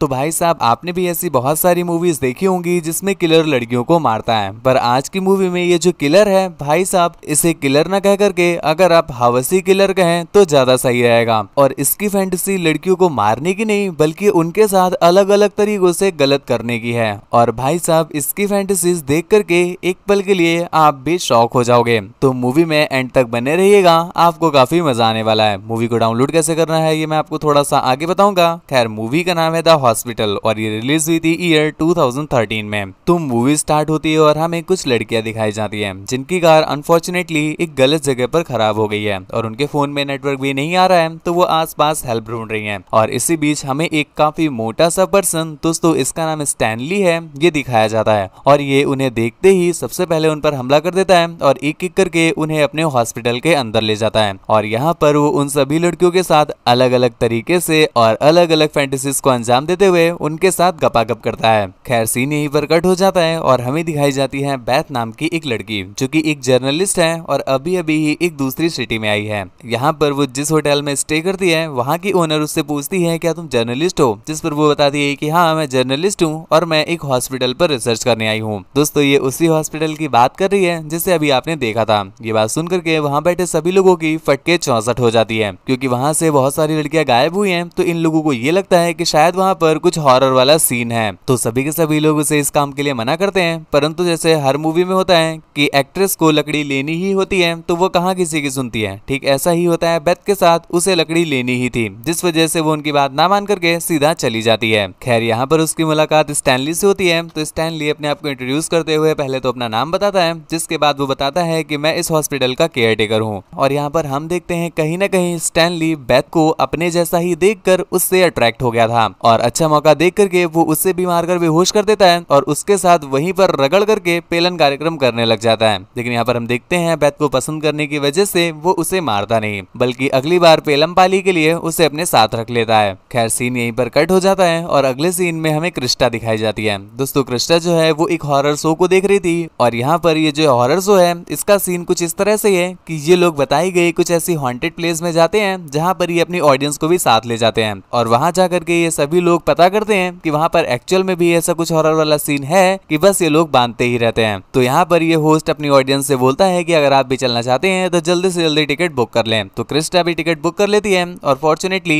तो भाई साहब आपने भी ऐसी बहुत सारी मूवीज़ देखी होंगी जिसमें किलर लड़कियों को मारता है पर आज की मूवी में ये जो किलर है भाई साहब इसे किलर न कह करके अगर आप हवसी किलर कहें तो ज़्यादा सही रहेगा और इसकी फैंटेसी लड़कियों को मारने की नहीं बल्कि उनके साथ अलग अलग तरीकों से गलत करने की है और भाई साहब इसकी फैंटसी देख करके एक पल के लिए आप भी शौक हो जाओगे तो मूवी में एंड तक बने रहिएगा आपको काफी मजा आने वाला है मूवी को डाउनलोड कैसे करना है ये मैं आपको थोड़ा सा आगे बताऊंगा खैर मूवी का नाम है द हॉस्पिटल और ये रिलीज हुई थी ईयर 2013 में तो मूवी स्टार्ट होती है और हमें कुछ लड़कियां दिखाई जाती हैं जिनकी कार अनफॉर्चुनेटली एक गलत जगह पर खराब हो गई है और उनके फोन में नेटवर्क भी नहीं आ रहा है तो वो पास हेल्प ढूंढ रही है और इसी बीच हमें एक काफी मोटा सा पर्सन दोस्तों इसका नाम स्टैनली है ये दिखाया जाता है और ये उन्हें देखते ही सबसे पहले उन पर हमला कर देता है और एक एक करके उन्हें अपने हॉस्पिटल के अंदर ले जाता है और यहाँ पर वो उन सभी लड़कियों के साथ अलग अलग तरीके से और अलग अलग फैंटेसीज को अंजाम देता करते हुए उनके साथ गपागप करता है खैर सीन यहीं पर कट हो जाता है और हमें दिखाई जाती है बैथ नाम की एक लड़की जो कि एक जर्नलिस्ट है और अभी अभी ही एक दूसरी सिटी में आई है यहाँ पर वो जिस होटल में स्टे करती है वहाँ की ओनर उससे पूछती है क्या तुम जर्नलिस्ट हो जिस पर वो बताती है की हाँ मैं जर्नलिस्ट हूँ और मैं एक हॉस्पिटल पर रिसर्च करने आई हूँ दोस्तों ये उसी हॉस्पिटल की बात कर रही है जिसे अभी आपने देखा था ये बात सुन करके वहाँ बैठे सभी लोगों की फटके चौसठ हो जाती है क्योंकि वहाँ से बहुत सारी लड़कियाँ गायब हुई हैं तो इन लोगों को ये लगता है कि शायद वहाँ पर पर कुछ हॉरर वाला सीन है तो सभी के सभी लोग उसे इस काम के लिए मना करते हैं परंतु जैसे हर मूवी में होता है कि एक्ट्रेस को लकड़ी लेनी ही होती है तो वो कहाँ किसी की सुनती है ठीक ऐसा ही होता है बेथ के साथ उसे लकड़ी लेनी ही थी जिस वजह से वो उनकी बात ना मान करके सीधा चली जाती है खैर यहाँ पर उसकी मुलाकात स्टैनली से होती है तो स्टैनली अपने आप को इंट्रोड्यूस करते हुए पहले तो अपना नाम बताता है जिसके बाद वो बताता है की मैं इस हॉस्पिटल का केयर टेकर हूँ और यहाँ पर हम देखते हैं कहीं ना कहीं स्टैनली बेथ को अपने जैसा ही देख उससे अट्रैक्ट हो गया था और अच्छा मौका देख करके वो उससे भी मारकर बेहोश कर देता है और उसके साथ वहीं पर रगड़ करके पेलन कार्यक्रम करने लग जाता है लेकिन यहाँ पर हम देखते हैं बैत को पसंद करने की वजह से वो उसे मारता नहीं बल्कि अगली बार पेलम पाली के लिए उसे अपने साथ रख लेता है खैर सीन यहीं पर कट हो जाता है और अगले सीन में हमें क्रिस्टा दिखाई जाती है दोस्तों क्रिस्टा जो है वो एक हॉरर शो को देख रही थी और यहाँ पर ये जो हॉरर शो है इसका सीन कुछ इस तरह से है कि ये लोग बताई गई कुछ ऐसी हॉन्टेड प्लेस में जाते हैं जहाँ पर ये अपनी ऑडियंस को भी साथ ले जाते हैं और वहाँ जा करके ये सभी लोग लोग पता करते हैं कि वहाँ पर एक्चुअल में भी ऐसा कुछ हॉरर वाला सीन है कि बस ये लोग बांधते ही रहते हैं तो यहाँ पर ये होस्ट अपनी ऑडियंस से बोलता है कि अगर आप भी चलना चाहते हैं तो जल्दी से जल्दी टिकट बुक कर लें तो क्रिस्टा भी टिकट बुक कर लेती है और फॉर्चुनेटली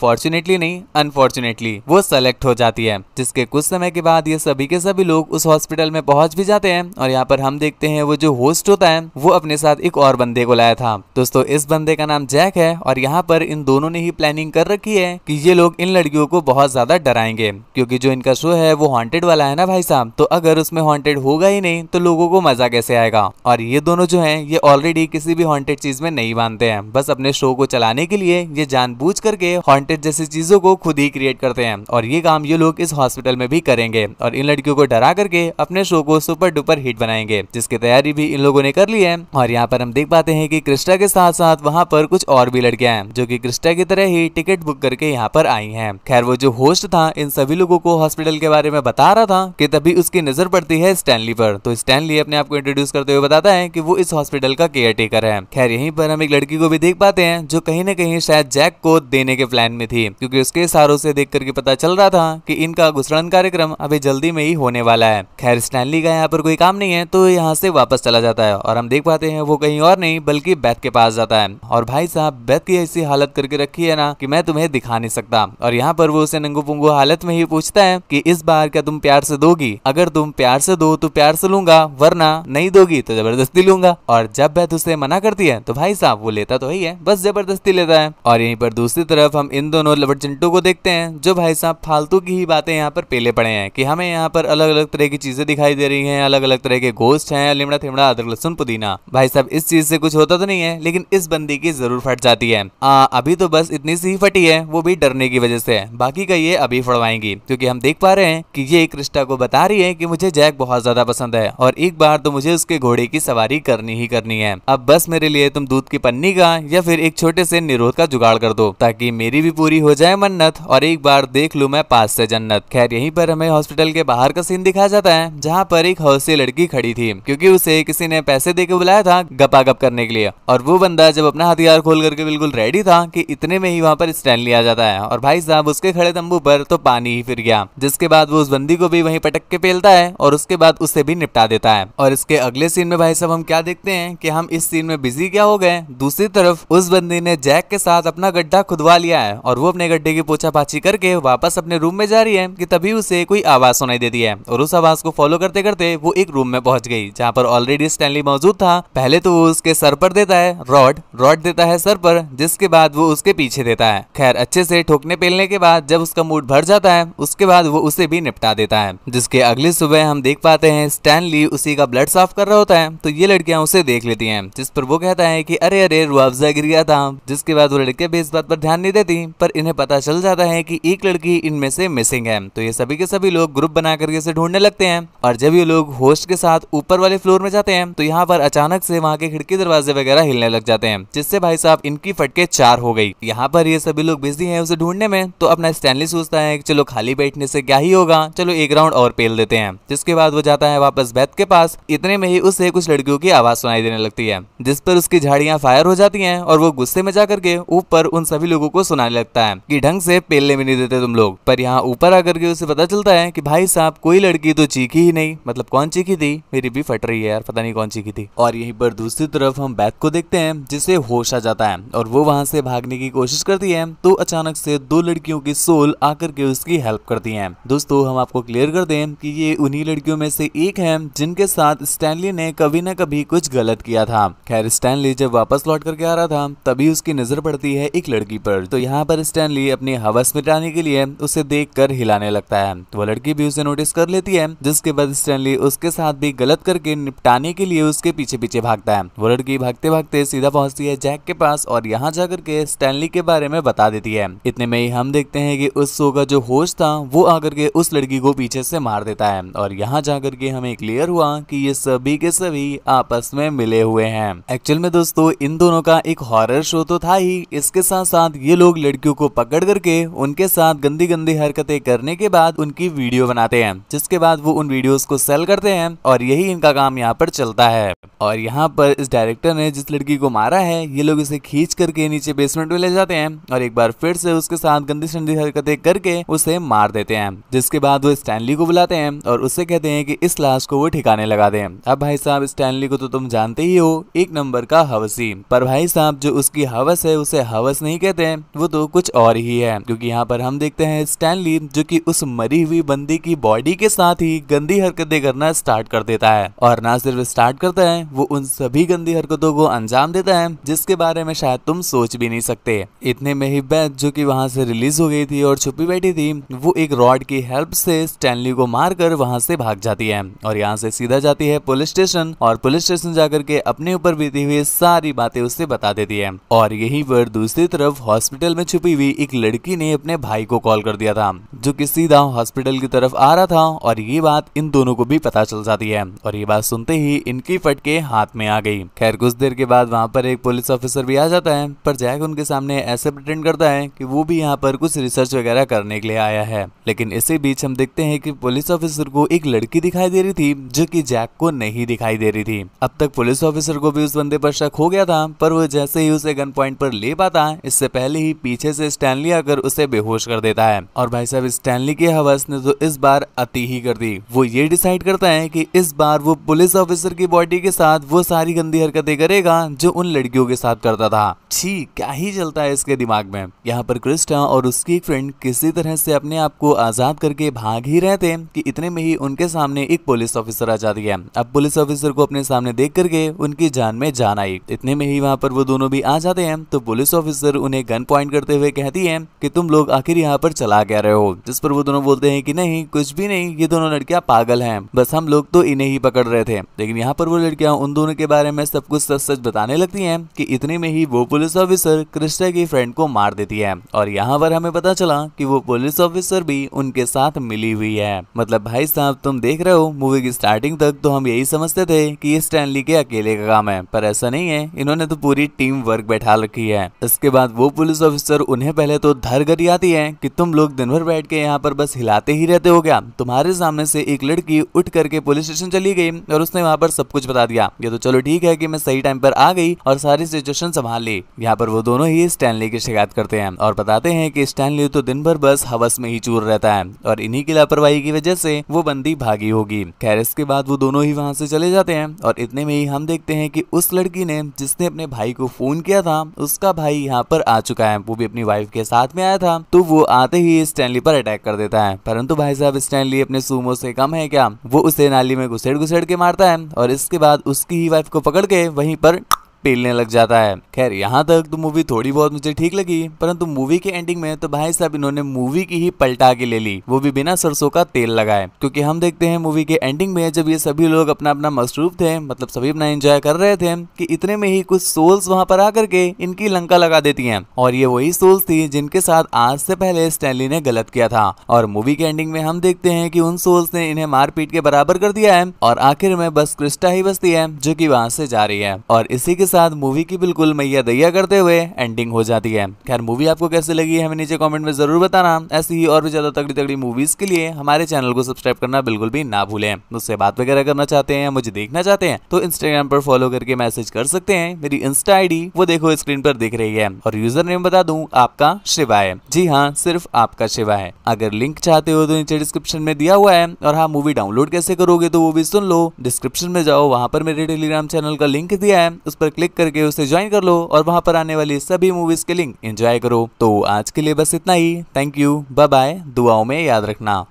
फॉर्चुनेटली नहीं अनफॉर्चुनेटली वो सेलेक्ट हो जाती है जिसके कुछ समय के बाद ये सभी के सभी लोग उस हॉस्पिटल में पहुंच भी जाते हैं और यहाँ पर हम देखते हैं वो जो होस्ट होता है वो अपने साथ एक और बंदे को लाया था दोस्तों इस बंदे का नाम जैक है और यहाँ पर इन दोनों ने ही प्लानिंग कर रखी है कि ये लोग इन लड़कियों को बहुत बहुत ज़्यादा डराएंगे क्योंकि जो इनका शो है वो हॉन्टेड वाला है ना भाई साहब तो अगर उसमें हॉन्टेड होगा ही नहीं तो लोगों को मज़ा कैसे आएगा और ये दोनों जो है ये ऑलरेडी किसी भी हॉन्टेड चीज़ में नहीं मानते हैं बस अपने शो को चलाने के लिए ये जानबूझ करके हॉन्टेड जैसी चीज़ों को खुद ही क्रिएट करते हैं और ये काम ये लोग इस हॉस्पिटल में भी करेंगे और इन लड़कियों को डरा करके अपने शो को सुपर डुपर हिट बनाएंगे जिसकी तैयारी भी इन लोगों ने कर ली है और यहाँ पर हम देख पाते हैं कि क्रिस्टा के साथ साथ वहाँ पर कुछ और भी लड़कियां हैं जो कि क्रिस्टा की तरह ही टिकट बुक करके यहाँ पर आई हैं खैर वो जो होस्ट था इन सभी लोगों को हॉस्पिटल के बारे में बता रहा था कि तभी उसकी नजर पड़ती है स्टैनली पर तो स्टैनली अपने आप को इंट्रोड्यूस करते हुए बताता है कि वो इस हॉस्पिटल का केयर टेकर है खैर यहीं पर हम एक लड़की को भी देख पाते हैं जो कहीं ना कहीं शायद जैक को देने के प्लान में थी क्योंकि उसके सारों से देख करके पता चल रहा था की इनका घुसरण कार्यक्रम अभी जल्दी में ही होने वाला है खैर स्टैनली का यहाँ पर कोई काम नहीं है तो यहाँ से वापस चला जाता है और हम देख पाते हैं वो कहीं और नहीं बल्कि बैथ के पास जाता है और भाई साहब बैथ की ऐसी हालत करके रखी है ना कि मैं तुम्हें दिखा नहीं सकता और यहाँ पर वो उसे नंगू पुंगू हालत में ही पूछता है कि इस बार क्या तुम प्यार से दोगी अगर तुम प्यार से दो तो प्यार से लूंगा वरना नहीं दोगी तो जबरदस्ती लूंगा और जब बैठ उसे मना करती है तो भाई साहब वो लेता तो ही है बस जबरदस्ती लेता है और यहीं पर दूसरी तरफ हम इन दोनों लवर चिंटू को देखते हैं जो भाई साहब फालतू की ही बातें यहाँ पर पेले पड़े हैं की हमें यहाँ पर अलग अलग तरह की चीजें दिखाई दे रही है अलग अलग तरह के गोस्ट है लिमड़ा थिमड़ा अदरक लहसुन पुदीना भाई साहब इस चीज से कुछ होता तो नहीं है लेकिन इस बंदी की जरूर फट जाती है हाँ, अभी तो बस इतनी सी फटी है वो भी डरने की वजह से बाकी का ये अभी फड़वाएंगी क्योंकि हम देख पा रहे हैं कि ये क्रिस्टा को बता रही है कि मुझे जैक बहुत ज्यादा पसंद है और एक बार तो मुझे उसके घोड़े की सवारी करनी ही करनी है अब बस मेरे लिए तुम दूध की पन्नी का या फिर एक छोटे से निरोध का जुगाड़ कर दो ताकि मेरी भी पूरी हो जाए मन्नत और एक बार देख लू मैं पास से जन्नत खैर यहीं पर हमें हॉस्पिटल के बाहर का सीन दिखाया जाता है जहाँ पर एक हौसी लड़की खड़ी थी क्योंकि उसे किसी ने पैसे दे बुलाया था गपा गप करने के लिए और वो बंदा जब अपना हथियार खोल करके बिल्कुल रेडी था कि इतने में ही वहाँ पर स्टैंड लिया जाता है और भाई साहब उसके खड़े दम तंबू पर तो पानी ही फिर गया जिसके बाद वो उस बंदी को भी वहीं पटक के पेलता है और उसके बाद उसे भी निपटा देता है और इसके अगले सीन में भाई सब हम क्या देखते हैं कि हम इस सीन में बिजी क्या हो गए दूसरी तरफ उस बंदी ने जैक के साथ अपना गड्ढा खुदवा लिया है और वो अपने गड्ढे की पोछा पाछी करके वापस अपने रूम में जा रही है कि तभी उसे कोई आवाज सुनाई देती है और उस आवाज को फॉलो करते करते वो एक रूम में पहुंच गई जहाँ पर ऑलरेडी स्टैनली मौजूद था पहले तो वो उसके सर पर देता है रॉड रॉड देता है सर पर जिसके बाद वो उसके पीछे देता है खैर अच्छे से ठोकने पेलने के बाद जब उसका का मूड भर जाता है उसके बाद वो उसे भी निपटा देता है जिसके अगले सुबह हम देख पाते हैं स्टैनली उसी का ब्लड साफ कर रहा होता है तो ये लड़कियां उसे देख लेती हैं जिस पर वो कहता है कि अरे अरे रुआवजा गिर गया था जिसके बाद वो लड़के भी इस बात पर ध्यान नहीं देती पर इन्हें पता चल जाता है की एक लड़की इनमें से मिसिंग है तो ये सभी के सभी लोग ग्रुप बना करके इसे ढूंढने लगते हैं और जब ये लोग होस्ट के साथ ऊपर वाले फ्लोर में जाते हैं तो यहाँ पर अचानक से वहाँ के खिड़की दरवाजे वगैरह हिलने लग जाते हैं जिससे भाई साहब इनकी फटके चार हो गई यहाँ पर ये सभी लोग बिजी है उसे ढूंढने में तो अपना स्टैंड फाइनली सोचता है कि चलो खाली बैठने से क्या ही होगा चलो एक राउंड और पेल देते हैं जिसके बाद वो जाता है वापस बैत के पास इतने में ही उसे कुछ लड़कियों की आवाज सुनाई देने लगती है जिस पर उसकी झाड़ियाँ फायर हो जाती है और वो गुस्से में जाकर के ऊपर उन सभी लोगों को सुनाने लगता है की ढंग से पेलने भी नहीं देते तुम लोग पर यहाँ ऊपर आकर के उसे पता चलता है की भाई साहब कोई लड़की तो चीखी ही नहीं मतलब कौन चीखी थी मेरी भी फट रही है यार पता नहीं कौन चीखी थी और यहीं पर दूसरी तरफ हम बैत को देखते हैं जिसे होश आ जाता है और वो वहां से भागने की कोशिश करती है तो अचानक से दो लड़कियों की सोल बिल्कुल आकर के उसकी हेल्प करती हैं दोस्तों हम आपको क्लियर कर दें कि ये उन्हीं लड़कियों में से एक है जिनके साथ स्टैनली ने कभी न कभी कुछ गलत किया था खैर स्टैनली जब वापस लौट करके आ रहा था तभी उसकी नजर पड़ती है एक लड़की पर तो यहाँ पर स्टैनली अपनी हवस मिटाने के लिए उसे देख हिलाने लगता है वो लड़की भी उसे नोटिस कर लेती है जिसके बाद स्टैनली उसके साथ भी गलत करके निपटाने के लिए उसके पीछे पीछे भागता है वो लड़की भागते भागते सीधा पहुंचती है जैक के पास और यहाँ जाकर के स्टैनली के बारे में बता देती है इतने में ही हम देखते हैं कि उस शो का जो होस्ट था वो आकर के उस लड़की को पीछे से मार देता है और यहाँ जाकर के हमें क्लियर हुआ कि ये सभी के सभी आपस में मिले हुए हैं एक्चुअल में दोस्तों इन दोनों का एक हॉरर शो तो था ही इसके साथ साथ ये लोग लड़कियों को पकड़ करके उनके साथ गंदी गंदी हरकते करने के बाद उनकी वीडियो बनाते हैं जिसके बाद वो उन वीडियो को सेल करते हैं और यही इनका काम यहाँ पर चलता है और यहाँ पर इस डायरेक्टर ने जिस लड़की को मारा है ये लोग इसे खींच करके नीचे बेसमेंट में ले जाते हैं और एक बार फिर से उसके साथ गंदी संदी हरकतें देख करके उसे मार देते हैं जिसके बाद वो स्टैनली को बुलाते हैं और उससे कहते हैं कि इस लाश को वो ठिकाने लगा दें अब भाई साहब स्टैनली को तो तुम जानते ही हो एक नंबर का हवसी पर भाई साहब जो उसकी हवस है उसे हवस नहीं कहते वो तो कुछ और ही है क्योंकि यहाँ पर हम देखते हैं स्टैनली जो की उस मरी हुई बंदी की बॉडी के साथ ही गंदी हरकतें करना स्टार्ट कर देता है और ना सिर्फ स्टार्ट करता है वो उन सभी गंदी हरकतों को अंजाम देता है जिसके बारे में शायद तुम सोच भी नहीं सकते इतने में ही बैच जो की वहाँ से रिलीज हो गई थी और छुपी बैठी थी वो एक रॉड की हेल्प से स्टैनली को मारकर वहां से भाग जाती है और यहाँ से सीधा जाती है पुलिस स्टेशन और पुलिस स्टेशन जाकर के अपने ऊपर बीती हुई सारी बातें उससे बता देती है और यही पर दूसरी तरफ हॉस्पिटल में छुपी हुई एक लड़की ने अपने भाई को कॉल कर दिया था जो की सीधा हॉस्पिटल की तरफ आ रहा था और ये बात इन दोनों को भी पता चल जाती है और ये बात सुनते ही इनकी फटके हाथ में आ गई खैर कुछ देर के बाद वहाँ पर एक पुलिस ऑफिसर भी आ जाता है पर जैक उनके सामने ऐसे प्रटेंड करता है कि वो भी यहाँ पर कुछ रिसर्च वगैरह वगैरह करने के लिए आया है लेकिन इसी बीच हम देखते हैं कि पुलिस ऑफिसर को एक लड़की दिखाई दे रही थी जो कि जैक को नहीं दिखाई दे रही थी अब तक पुलिस ऑफिसर को भी उस बंदे पर शक हो गया था पर वो जैसे ही उसे गन पॉइंट पर ले पाता इससे पहले ही पीछे से स्टैनली आकर उसे बेहोश कर देता है और भाई साहब स्टैनली की हवस ने तो इस बार अति ही कर दी वो ये डिसाइड करता है की इस बार वो पुलिस ऑफिसर की बॉडी के साथ वो सारी गंदी हरकतें करेगा जो उन लड़कियों के साथ करता था छी क्या ही चलता है इसके दिमाग में यहाँ पर क्रिस्टा और उसकी फ्रेंड किसी तरह से अपने आप को आज़ाद करके भाग ही रहे थे कि इतने में ही उनके सामने एक पुलिस ऑफिसर आ जाती है अब पुलिस ऑफिसर को अपने सामने देख करके उनकी जान में जान आई इतने में ही वहाँ पर वो दोनों भी आ जाते हैं तो पुलिस ऑफिसर उन्हें गन पॉइंट करते हुए कहती है कि तुम लोग आखिर यहाँ पर चला गया रहे हो जिस पर वो दोनों बोलते हैं कि नहीं कुछ भी नहीं ये दोनों लड़कियाँ पागल हैं बस हम लोग तो इन्हें ही पकड़ रहे थे लेकिन यहाँ पर वो लड़कियाँ उन दोनों के बारे में सब कुछ सच सच बताने लगती है कि इतने में ही वो पुलिस ऑफिसर कृष्णा की फ्रेंड को मार देती है और यहाँ पर हमें पता चला कि वो पुलिस ऑफिसर भी उनके साथ मिली हुई है मतलब भाई साहब तुम देख रहे हो मूवी की स्टार्टिंग तक तो हम यही समझते थे कि ये स्टैनली के अकेले का काम है पर ऐसा नहीं है इन्होंने तो पूरी टीम वर्क बैठा रखी है इसके बाद वो पुलिस ऑफिसर उन्हें पहले तो धर आती है की तुम लोग दिन भर बैठ के यहाँ पर बस हिलाते ही रहते हो क्या तुम्हारे सामने से एक लड़की उठ करके पुलिस स्टेशन चली गई और उसने वहाँ पर सब कुछ बता दिया ये तो चलो ठीक है की मैं सही टाइम पर आ गई और सारी सिचुएशन संभाल ली यहाँ पर वो दोनों ही स्टैनली की शिकायत करते हैं और बताते हैं कि स्टैनली तो दिन भर बस हवस में ही चूर रहता है और इन्हीं की लापरवाही की वजह से वो बंदी भागी होगी खैर इसके बाद वो दोनों ही वहां से चले जाते हैं और इतने में ही हम देखते हैं कि उस लड़की ने जिसने अपने भाई को फोन किया था उसका भाई यहाँ पर आ चुका है वो भी अपनी वाइफ के साथ में आया था तो वो आते ही स्टैनली पर अटैक कर देता है परंतु भाई साहब स्टैनली अपने सूमो से कम है क्या वो उसे नाली में घुसेड़ घुसेड़ के मारता है और इसके बाद उसकी ही वाइफ को पकड़ के वहीं पर पेलने लग जाता है खैर यहाँ तक तो मूवी थोड़ी बहुत मुझे ठीक लगी परंतु मूवी के एंडिंग में तो भाई साहब इन्होंने मूवी की ही पलटा के ले ली वो भी बिना सरसों का तेल लगाए क्योंकि हम देखते हैं मूवी के एंडिंग में जब ये सभी लोग अपना अपना मसरूफ थे मतलब सभी अपना एंजॉय कर रहे थे कि इतने में ही कुछ सोल्स वहाँ पर आकर के इनकी लंका लगा देती है और ये वही सोल्स थी जिनके साथ आज से पहले स्टैनली ने गलत किया था और मूवी के एंडिंग में हम देखते हैं की उन सोल्स ने इन्हें मारपीट के बराबर कर दिया है और आखिर में बस क्रिस्टा ही बसती है जो की वहाँ से जा रही है और इसी के साथ मूवी की बिल्कुल मैया दैया करते हुए एंडिंग हो जाती है खैर मूवी आपको कैसे लगी हमें नीचे कॉमेंट में जरूर बताना ऐसी ही और भी ज्यादा तगड़ी तगड़ी मूवीज के लिए हमारे चैनल को सब्सक्राइब करना बिल्कुल भी ना भूलें मुझसे बात वगैरह करना चाहते हैं मुझे देखना चाहते हैं तो इंस्टाग्राम पर फॉलो करके मैसेज कर सकते हैं मेरी इंस्टा आई वो देखो स्क्रीन पर दिख रही है और यूजर नेम बता दू आपका शिवाय जी हाँ सिर्फ आपका शिवाय अगर लिंक चाहते हो तो नीचे डिस्क्रिप्शन में दिया हुआ है और हाँ मूवी डाउनलोड कैसे करोगे तो वो भी सुन लो डिस्क्रिप्शन में जाओ वहाँ पर मेरे टेलीग्राम चैनल का लिंक दिया है उस पर क्लिक करके उसे ज्वाइन कर लो और वहां पर आने वाली सभी मूवीज के लिंक एंजॉय करो तो आज के लिए बस इतना ही थैंक यू बाय बाय दुआओं में याद रखना